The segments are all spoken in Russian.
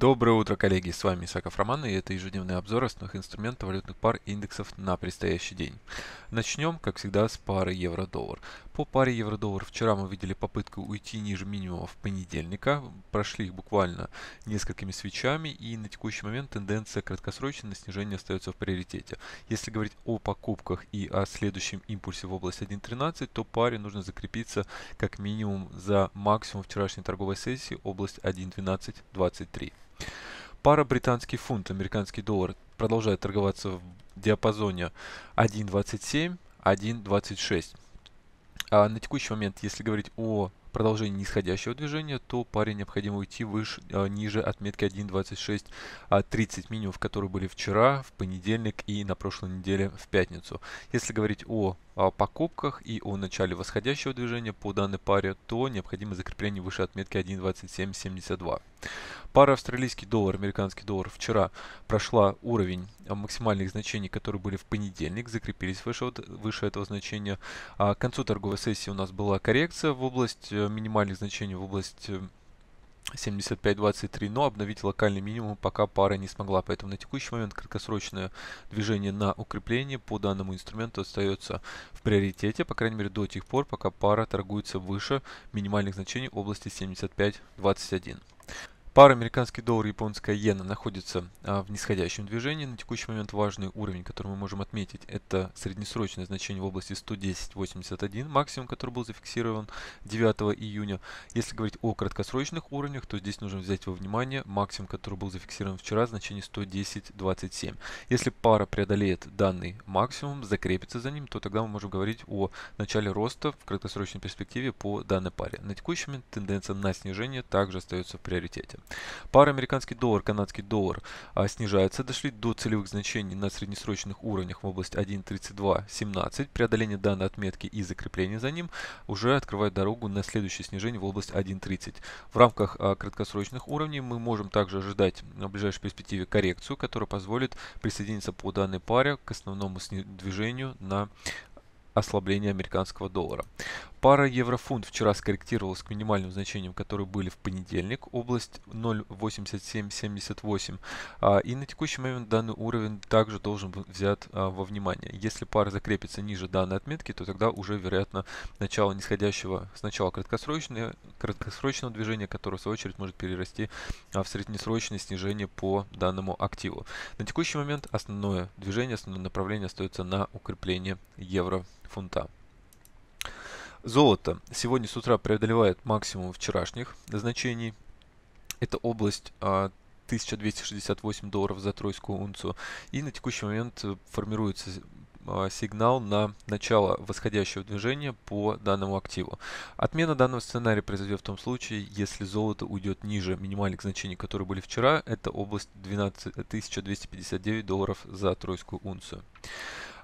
Доброе утро, коллеги! С вами Исаков Роман и это ежедневный обзор основных инструментов валютных пар индексов на предстоящий день. Начнем, как всегда, с пары евро-доллар по паре евро-доллар. Вчера мы видели попытку уйти ниже минимума в понедельника, прошли их буквально несколькими свечами и на текущий момент тенденция краткосрочная на снижение остается в приоритете. Если говорить о покупках и о следующем импульсе в область 1.13, то паре нужно закрепиться как минимум за максимум вчерашней торговой сессии область 1.12.23. Пара британский фунт, американский доллар продолжает торговаться в диапазоне 1.27, 1.26. А на текущий момент, если говорить о продолжении нисходящего движения, то паре необходимо уйти выше, а, ниже отметки 1.26.30 а, 30 минимумов, которые были вчера, в понедельник и на прошлой неделе в пятницу. Если говорить о покупках и о начале восходящего движения по данной паре, то необходимо закрепление выше отметки 1.2772. Пара австралийский доллар, американский доллар вчера прошла уровень максимальных значений, которые были в понедельник, закрепились выше, выше этого значения. А к концу торговой сессии у нас была коррекция в область э, минимальных значений, в область э, 75.23, но обновить локальный минимум пока пара не смогла. Поэтому на текущий момент краткосрочное движение на укрепление по данному инструменту остается в приоритете, по крайней мере до тех пор, пока пара торгуется выше минимальных значений области 75.21. Пара американский доллар и японская иена находится а, в нисходящем движении. На текущий момент важный уровень, который мы можем отметить, это среднесрочное значение в области 110.81, максимум, который был зафиксирован 9 июня. Если говорить о краткосрочных уровнях, то здесь нужно взять во внимание максимум, который был зафиксирован вчера, значение 110.27. Если пара преодолеет данный максимум, закрепится за ним, то тогда мы можем говорить о начале роста в краткосрочной перспективе по данной паре. На текущий момент тенденция на снижение также остается в приоритете. Пара американский доллар, канадский доллар а, снижаются, дошли до целевых значений на среднесрочных уровнях в области 1.3217. Преодоление данной отметки и закрепление за ним уже открывает дорогу на следующее снижение в область 1.30. В рамках а, краткосрочных уровней мы можем также ожидать в ближайшей перспективе коррекцию, которая позволит присоединиться по данной паре к основному движению на ослабление американского доллара. Пара еврофунт вчера скорректировалась к минимальным значениям, которые были в понедельник, область 0.8778. А, и на текущий момент данный уровень также должен быть взят а, во внимание. Если пара закрепится ниже данной отметки, то тогда уже вероятно начало нисходящего сначала краткосрочное краткосрочного движения, которое в свою очередь может перерасти а, в среднесрочное снижение по данному активу. На текущий момент основное движение, основное направление остается на укрепление евро-фунта. Золото сегодня с утра преодолевает максимум вчерашних значений. Это область 1268 а, долларов за тройскую унцию. И на текущий момент э, формируется а, сигнал на начало восходящего движения по данному активу. Отмена данного сценария произойдет в том случае, если золото уйдет ниже минимальных значений, которые были вчера. Это область 12 259 долларов за тройскую унцию.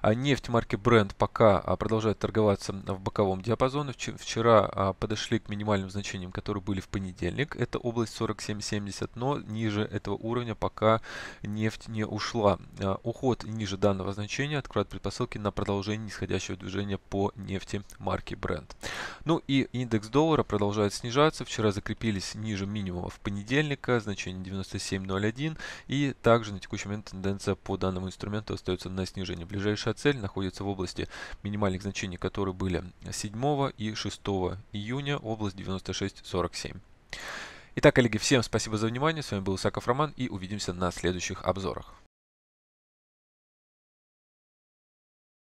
А нефть марки Brent пока а, продолжает торговаться в боковом диапазоне. Вчера а, подошли к минимальным значениям, которые были в понедельник. Это область 47.70, но ниже этого уровня пока нефть не ушла. Уход ниже данного значения открывает предпосылки на продолжение нисходящего движения по нефти марки Brent. Ну и индекс доллара продолжает снижаться. Вчера закрепились ниже минимума в понедельника, значение 97.01. И также на текущий момент тенденция по данному инструменту остается на снижении. Ближайшая цель находится в области минимальных значений, которые были 7 и 6 июня, область 96.47. Итак, коллеги, всем спасибо за внимание. С вами был Саков Роман и увидимся на следующих обзорах.